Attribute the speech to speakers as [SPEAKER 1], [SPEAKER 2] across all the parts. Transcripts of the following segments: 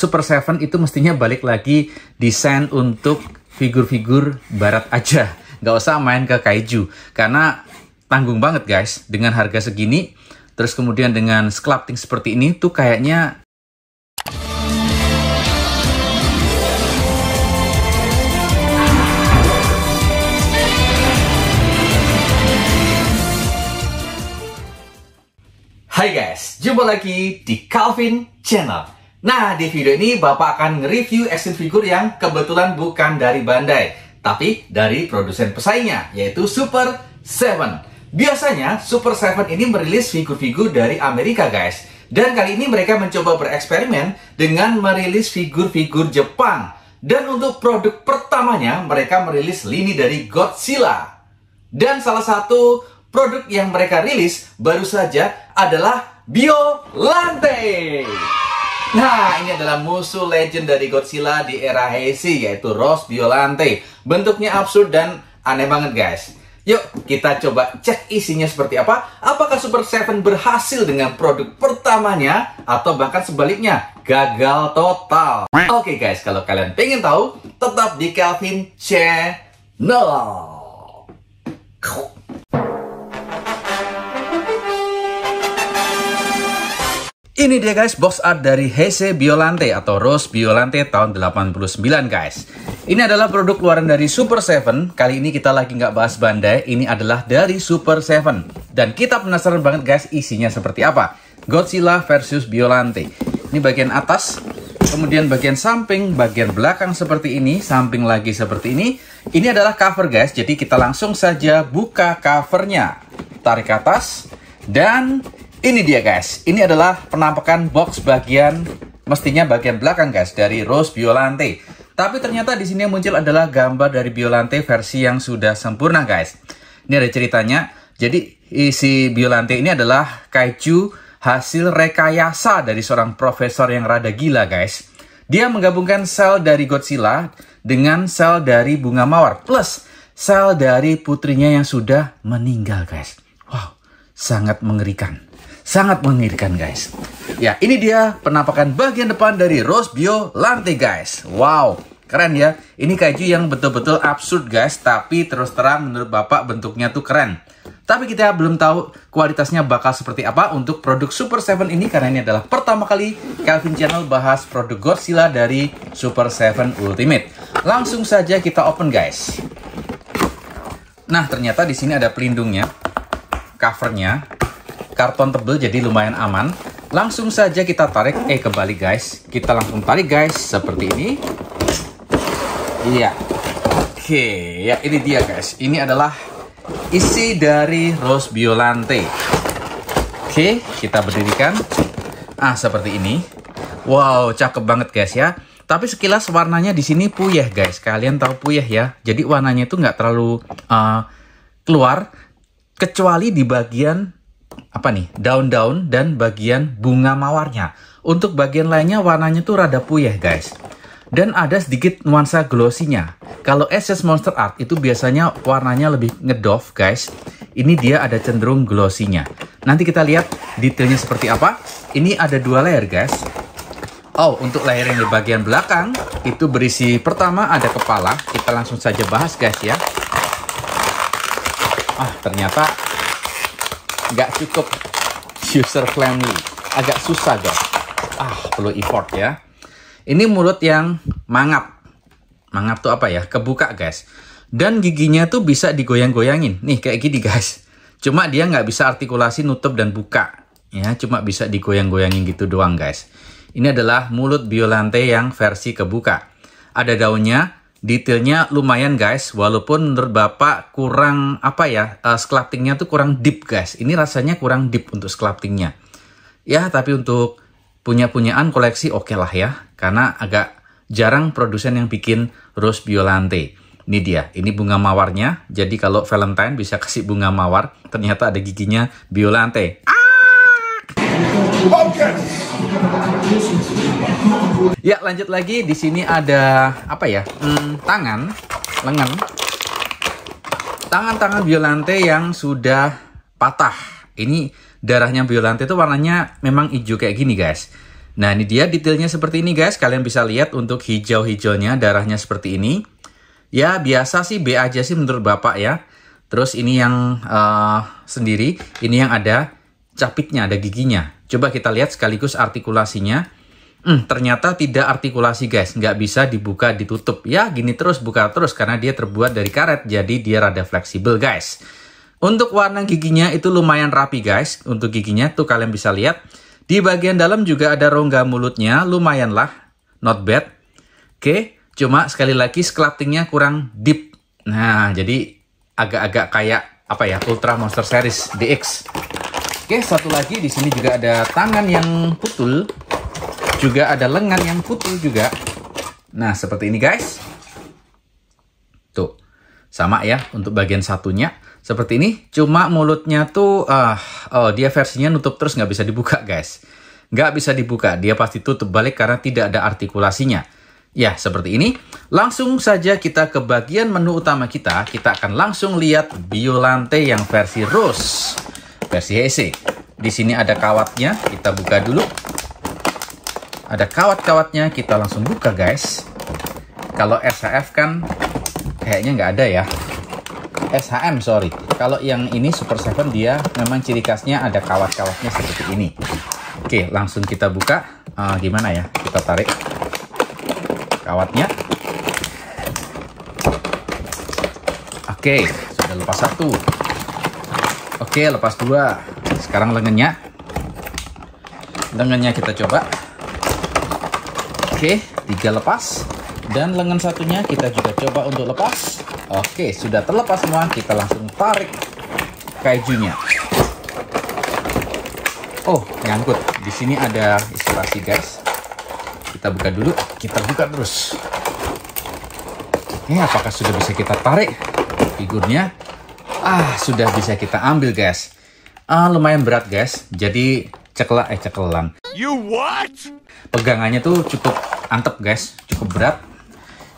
[SPEAKER 1] Super Seven itu mestinya balik lagi desain untuk figur-figur barat aja. Nggak usah main ke kaiju. Karena tanggung banget guys. Dengan harga segini, terus kemudian dengan sculpting seperti ini tuh kayaknya Hai guys, jumpa lagi di Calvin Channel. Nah, di video ini Bapak akan nge-review action figure yang kebetulan bukan dari Bandai, tapi dari produsen pesaingnya, yaitu Super 7. Biasanya, Super 7 ini merilis figur-figur dari Amerika, guys. Dan kali ini mereka mencoba bereksperimen dengan merilis figur-figur Jepang. Dan untuk produk pertamanya, mereka merilis lini dari Godzilla. Dan salah satu produk yang mereka rilis baru saja adalah Biolante. Nah, ini adalah musuh legend dari Godzilla di era Heisei, yaitu Rose Violante. Bentuknya absurd dan aneh banget, guys. Yuk, kita coba cek isinya seperti apa. Apakah Super Seven berhasil dengan produk pertamanya, atau bahkan sebaliknya, gagal total. Oke okay, guys, kalau kalian pengen tahu, tetap di Kelvin Channel. Ini dia guys box art dari Hese Biolante atau Rose Biolante tahun 89 guys. Ini adalah produk keluaran dari Super Seven. Kali ini kita lagi nggak bahas Bandai, ini adalah dari Super Seven. Dan kita penasaran banget guys isinya seperti apa. Godzilla versus Biolante. Ini bagian atas, kemudian bagian samping, bagian belakang seperti ini, samping lagi seperti ini. Ini adalah cover guys, jadi kita langsung saja buka covernya. Tarik atas, dan ini dia guys, ini adalah penampakan box bagian mestinya bagian belakang guys dari Rose Biolante. Tapi ternyata di sini yang muncul adalah gambar dari Biolante versi yang sudah sempurna guys. Ini ada ceritanya. Jadi isi Biolante ini adalah kaiju hasil rekayasa dari seorang profesor yang rada gila guys. Dia menggabungkan sel dari Godzilla dengan sel dari bunga mawar plus sel dari putrinya yang sudah meninggal guys. Wow, sangat mengerikan sangat mengirikan guys. Ya, ini dia penampakan bagian depan dari Rose Bio Lante guys. Wow, keren ya. Ini kaju yang betul-betul absurd guys, tapi terus terang menurut Bapak bentuknya tuh keren. Tapi kita belum tahu kualitasnya bakal seperti apa untuk produk Super 7 ini karena ini adalah pertama kali Kelvin Channel bahas produk Godzilla dari Super 7 Ultimate. Langsung saja kita open guys. Nah, ternyata di sini ada pelindungnya, covernya, karton tebel jadi lumayan aman. Langsung saja kita tarik, eh kembali guys. Kita langsung tarik guys, seperti ini. Iya. Oke, ya ini dia guys. Ini adalah isi dari rose biolante. Oke, kita berdirikan. Ah, seperti ini. Wow, cakep banget guys ya. Tapi sekilas warnanya di sini puyeh guys. Kalian tahu puyeh ya. Jadi warnanya itu nggak terlalu uh, keluar kecuali di bagian apa nih daun-daun dan bagian bunga mawarnya. Untuk bagian lainnya warnanya tuh rada puyeh guys. Dan ada sedikit nuansa glossy-nya Kalau SS Monster Art itu biasanya warnanya lebih ngedoff guys. Ini dia ada cenderung glossy-nya Nanti kita lihat detailnya seperti apa. Ini ada dua layer guys. Oh, untuk layer yang di bagian belakang itu berisi pertama ada kepala. Kita langsung saja bahas guys ya. Ah, ternyata nggak cukup user friendly agak susah guys ah perlu effort ya ini mulut yang mangap mangap tuh apa ya kebuka guys dan giginya tuh bisa digoyang-goyangin nih kayak gini guys cuma dia nggak bisa artikulasi nutup dan buka ya cuma bisa digoyang-goyangin gitu doang guys ini adalah mulut biolante yang versi kebuka ada daunnya detailnya lumayan guys walaupun menurut bapak kurang apa ya uh, eh, sculptingnya tuh kurang deep guys ini rasanya kurang deep untuk sculptingnya ya tapi untuk punya-punyaan koleksi oke okay lah ya karena agak jarang produsen yang bikin rose biolante ini dia ini bunga mawarnya jadi kalau valentine bisa kasih bunga mawar ternyata ada giginya biolante ah! Ya lanjut lagi di sini ada apa ya? Hmm, tangan, lengan, tangan-tangan biolante yang sudah patah. Ini darahnya biolante itu warnanya memang hijau kayak gini guys. Nah ini dia detailnya seperti ini guys. Kalian bisa lihat untuk hijau-hijaunya darahnya seperti ini. Ya biasa sih B aja sih menurut bapak ya. Terus ini yang uh, sendiri, ini yang ada capitnya, ada giginya. Coba kita lihat sekaligus artikulasinya. Hmm, ternyata tidak artikulasi guys, nggak bisa dibuka ditutup. Ya gini terus buka terus karena dia terbuat dari karet jadi dia rada fleksibel guys. Untuk warna giginya itu lumayan rapi guys, untuk giginya tuh kalian bisa lihat. Di bagian dalam juga ada rongga mulutnya, lumayan lah, not bad. Oke, cuma sekali lagi sculptingnya kurang deep. Nah, jadi agak-agak kayak apa ya, Ultra Monster Series DX. Oke, satu lagi di sini juga ada tangan yang putul. Juga ada lengan yang putul juga. Nah, seperti ini guys. Tuh. Sama ya untuk bagian satunya. Seperti ini, cuma mulutnya tuh ah uh, oh, dia versinya nutup terus nggak bisa dibuka, guys. Nggak bisa dibuka, dia pasti tutup balik karena tidak ada artikulasinya. Ya, seperti ini. Langsung saja kita ke bagian menu utama kita. Kita akan langsung lihat Biolante yang versi Rose versi HC. Di sini ada kawatnya, kita buka dulu. Ada kawat-kawatnya, kita langsung buka guys. Kalau SHF kan kayaknya nggak ada ya. SHM sorry. Kalau yang ini Super Seven dia memang ciri khasnya ada kawat-kawatnya seperti ini. Oke, langsung kita buka. Uh, gimana ya? Kita tarik kawatnya. Oke, sudah lepas satu. Oke, lepas dua. Sekarang lengannya. Lengannya kita coba. Oke, tiga lepas. Dan lengan satunya kita juga coba untuk lepas. Oke, sudah terlepas semua. Kita langsung tarik kaijunya. Oh, nyangkut. Di sini ada isolasi, guys. Kita buka dulu. Kita buka terus. Ini apakah sudah bisa kita tarik figurnya? Ah, sudah bisa kita ambil, guys. Ah, lumayan berat, guys. Jadi cekelak eh cekelan. You what? Pegangannya tuh cukup antep, guys. Cukup berat.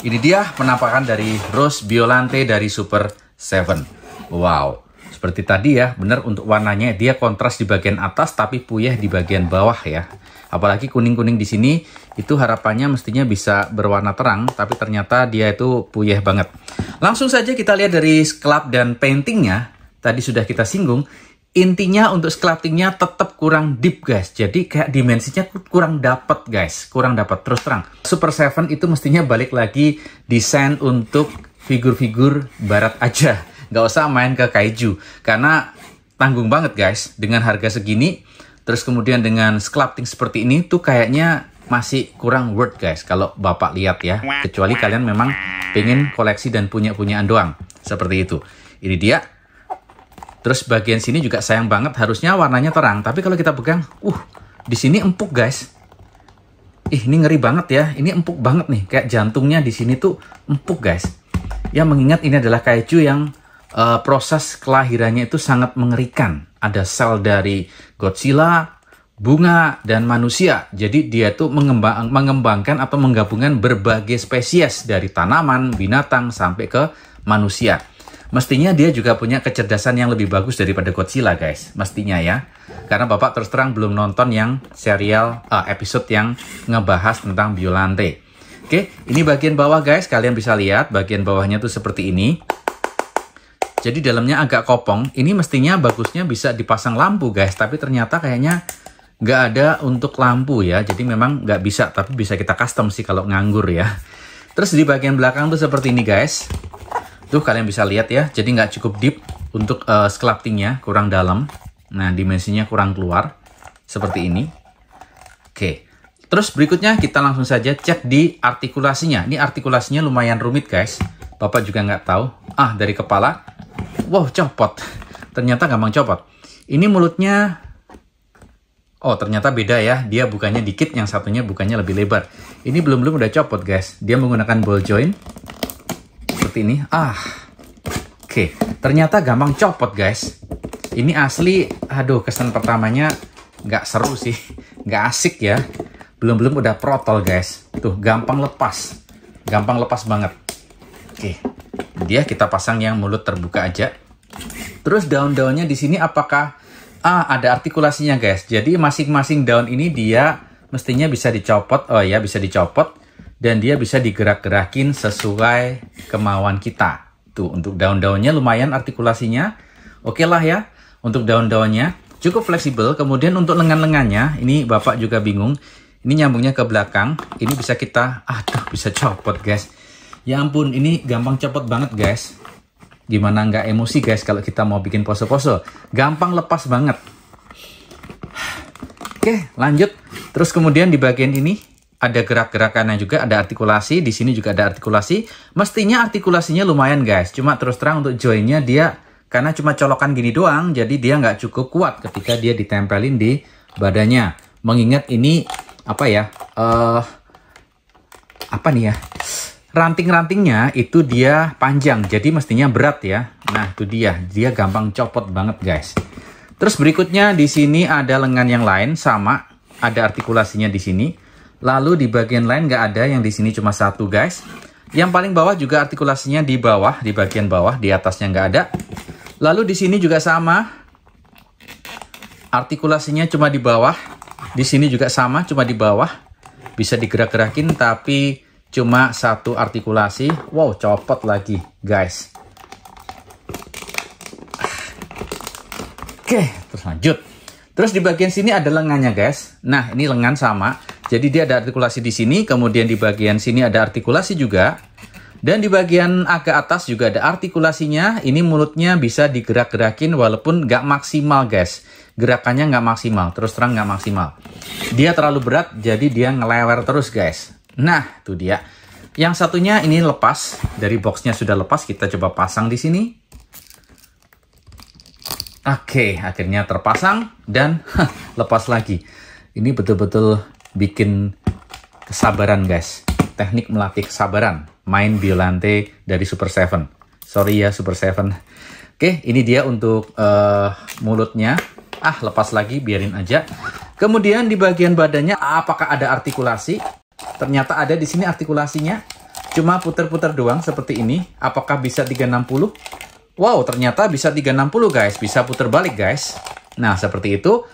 [SPEAKER 1] Ini dia penampakan dari Rose Biolante dari Super 7. Wow. Seperti tadi ya, benar untuk warnanya dia kontras di bagian atas tapi puyeh di bagian bawah ya. Apalagi kuning-kuning di sini itu harapannya mestinya bisa berwarna terang tapi ternyata dia itu puyeh banget. Langsung saja kita lihat dari sklap dan paintingnya. Tadi sudah kita singgung, intinya untuk sklaptingnya tetap kurang deep guys jadi kayak dimensinya kurang dapat guys kurang dapat terus terang Super Seven itu mestinya balik lagi desain untuk figur-figur barat aja nggak usah main ke kaiju karena tanggung banget guys dengan harga segini terus kemudian dengan sculpting seperti ini tuh kayaknya masih kurang worth guys kalau bapak lihat ya kecuali kalian memang pengen koleksi dan punya punyaan doang seperti itu ini dia terus bagian sini juga sayang banget harusnya warnanya terang tapi kalau kita pegang uh di sini empuk guys ih ini ngeri banget ya ini empuk banget nih kayak jantungnya di sini tuh empuk guys ya mengingat ini adalah kaiju yang uh, proses kelahirannya itu sangat mengerikan. Ada sel dari Godzilla, bunga dan manusia. Jadi dia itu mengembang, mengembangkan atau menggabungkan berbagai spesies dari tanaman, binatang sampai ke manusia. Mestinya dia juga punya kecerdasan yang lebih bagus daripada Godzilla, guys. Mestinya ya. Karena Bapak terus terang belum nonton yang serial uh, episode yang ngebahas tentang Biolante. Oke, ini bagian bawah guys, kalian bisa lihat bagian bawahnya tuh seperti ini jadi dalamnya agak kopong. Ini mestinya bagusnya bisa dipasang lampu guys, tapi ternyata kayaknya nggak ada untuk lampu ya. Jadi memang nggak bisa, tapi bisa kita custom sih kalau nganggur ya. Terus di bagian belakang tuh seperti ini guys. Tuh kalian bisa lihat ya, jadi nggak cukup deep untuk uh, kurang dalam. Nah dimensinya kurang keluar, seperti ini. Oke, terus berikutnya kita langsung saja cek di artikulasinya. Ini artikulasinya lumayan rumit guys. Bapak juga nggak tahu. Ah, dari kepala Wow, copot. Ternyata gampang copot. Ini mulutnya Oh, ternyata beda ya. Dia bukannya dikit, yang satunya bukannya lebih lebar. Ini belum-belum udah copot, guys. Dia menggunakan ball joint. Seperti ini. Ah. Oke, ternyata gampang copot, guys. Ini asli, aduh, kesan pertamanya nggak seru sih. Nggak asik ya. Belum-belum udah protol, guys. Tuh, gampang lepas. Gampang lepas banget. Oke, dia kita pasang yang mulut terbuka aja. Terus daun-daunnya di sini apakah ah ada artikulasinya guys. Jadi masing-masing daun ini dia mestinya bisa dicopot. Oh ya, bisa dicopot dan dia bisa digerak-gerakin sesuai kemauan kita. Tuh, untuk daun-daunnya lumayan artikulasinya. Oke okay lah ya untuk daun-daunnya. Cukup fleksibel. Kemudian untuk lengan-lengannya, ini Bapak juga bingung. Ini nyambungnya ke belakang. Ini bisa kita aduh bisa copot guys. Ya ampun, ini gampang cepet banget guys. Gimana nggak emosi guys kalau kita mau bikin pose-pose. Gampang lepas banget. Oke, lanjut. Terus kemudian di bagian ini ada gerak-gerakannya juga, ada artikulasi. Di sini juga ada artikulasi. Mestinya artikulasinya lumayan guys. Cuma terus terang untuk joinnya dia karena cuma colokan gini doang, jadi dia nggak cukup kuat ketika dia ditempelin di badannya. Mengingat ini apa ya? Uh, apa nih ya? ranting-rantingnya itu dia panjang jadi mestinya berat ya nah itu dia dia gampang copot banget guys terus berikutnya di sini ada lengan yang lain sama ada artikulasinya di sini lalu di bagian lain nggak ada yang di sini cuma satu guys yang paling bawah juga artikulasinya di bawah di bagian bawah di atasnya nggak ada lalu di sini juga sama artikulasinya cuma di bawah di sini juga sama cuma di bawah bisa digerak-gerakin tapi cuma satu artikulasi wow copot lagi guys oke terus lanjut terus di bagian sini ada lengannya guys nah ini lengan sama jadi dia ada artikulasi di sini kemudian di bagian sini ada artikulasi juga dan di bagian agak atas juga ada artikulasinya ini mulutnya bisa digerak-gerakin walaupun nggak maksimal guys gerakannya nggak maksimal terus terang nggak maksimal dia terlalu berat jadi dia ngelewer terus guys Nah, itu dia. Yang satunya ini lepas. Dari boxnya sudah lepas, kita coba pasang di sini. Oke, akhirnya terpasang dan lepas lagi. Ini betul-betul bikin kesabaran guys. Teknik melatih kesabaran. Main biolante dari Super Seven. Sorry ya Super Seven. Oke, ini dia untuk uh, mulutnya. Ah, lepas lagi, biarin aja. Kemudian di bagian badannya, apakah ada artikulasi? Ternyata ada di sini artikulasinya. Cuma putar-putar doang seperti ini. Apakah bisa 360? Wow, ternyata bisa 360 guys. Bisa putar balik guys. Nah, seperti itu.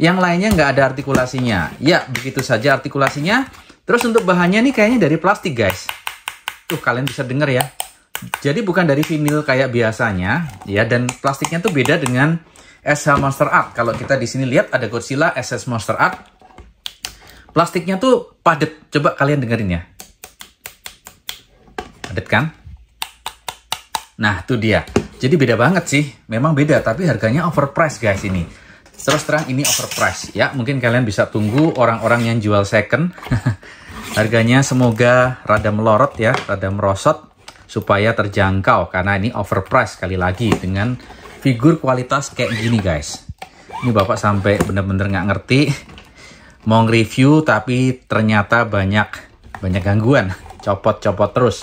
[SPEAKER 1] Yang lainnya nggak ada artikulasinya. Ya, begitu saja artikulasinya. Terus untuk bahannya nih kayaknya dari plastik guys. Tuh, kalian bisa denger ya. Jadi bukan dari vinil kayak biasanya. ya Dan plastiknya tuh beda dengan SH Monster Art. Kalau kita di sini lihat ada Godzilla SS Monster Art Plastiknya tuh padet, Coba kalian dengerin ya. padet kan? Nah, itu dia. Jadi beda banget sih. Memang beda, tapi harganya overpriced guys ini. Terus terang ini overpriced ya. Mungkin kalian bisa tunggu orang-orang yang jual second. harganya semoga rada melorot ya, rada merosot supaya terjangkau karena ini overpriced kali lagi dengan figur kualitas kayak gini guys. Ini bapak sampai bener-bener nggak ngerti mau nge-review tapi ternyata banyak banyak gangguan, copot-copot terus.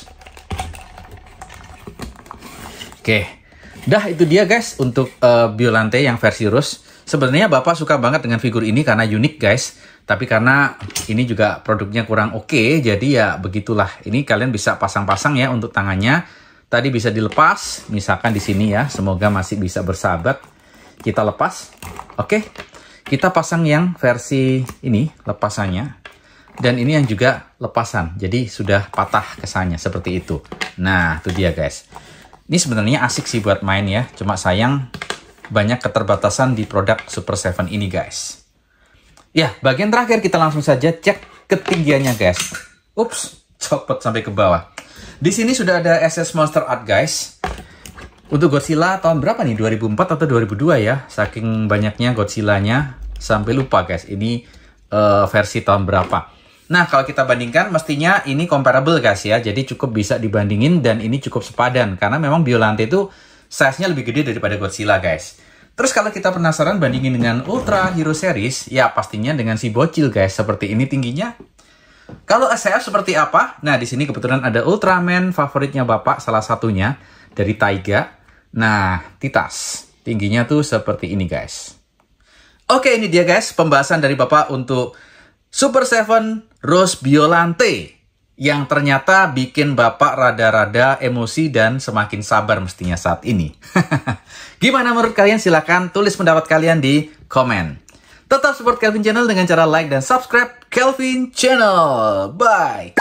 [SPEAKER 1] Oke. Dah itu dia guys untuk uh, Biolante yang versi Rus. Sebenarnya Bapak suka banget dengan figur ini karena unik guys, tapi karena ini juga produknya kurang oke, okay, jadi ya begitulah. Ini kalian bisa pasang-pasang ya untuk tangannya. Tadi bisa dilepas, misalkan di sini ya. Semoga masih bisa bersahabat. Kita lepas. Oke, okay kita pasang yang versi ini lepasannya dan ini yang juga lepasan jadi sudah patah kesannya seperti itu nah itu dia guys ini sebenarnya asik sih buat main ya cuma sayang banyak keterbatasan di produk Super 7 ini guys ya bagian terakhir kita langsung saja cek ketinggiannya guys ups copot sampai ke bawah di sini sudah ada SS Monster Art guys untuk Godzilla tahun berapa nih 2004 atau 2002 ya saking banyaknya Godzilla-nya sampai lupa guys ini uh, versi tahun berapa. Nah kalau kita bandingkan mestinya ini comparable guys ya. Jadi cukup bisa dibandingin dan ini cukup sepadan karena memang Biolante itu size-nya lebih gede daripada Godzilla guys. Terus kalau kita penasaran bandingin dengan Ultra Hero Series, ya pastinya dengan si bocil guys seperti ini tingginya. Kalau SF seperti apa? Nah, di sini kebetulan ada Ultraman favoritnya Bapak salah satunya dari Taiga. Nah, Titas. Tingginya tuh seperti ini guys. Oke, ini dia guys pembahasan dari Bapak untuk Super Seven Rose Biolante yang ternyata bikin Bapak rada-rada emosi dan semakin sabar mestinya saat ini. Gimana menurut kalian? Silahkan tulis pendapat kalian di komen. Tetap support Kelvin Channel dengan cara like dan subscribe Kelvin Channel. Bye!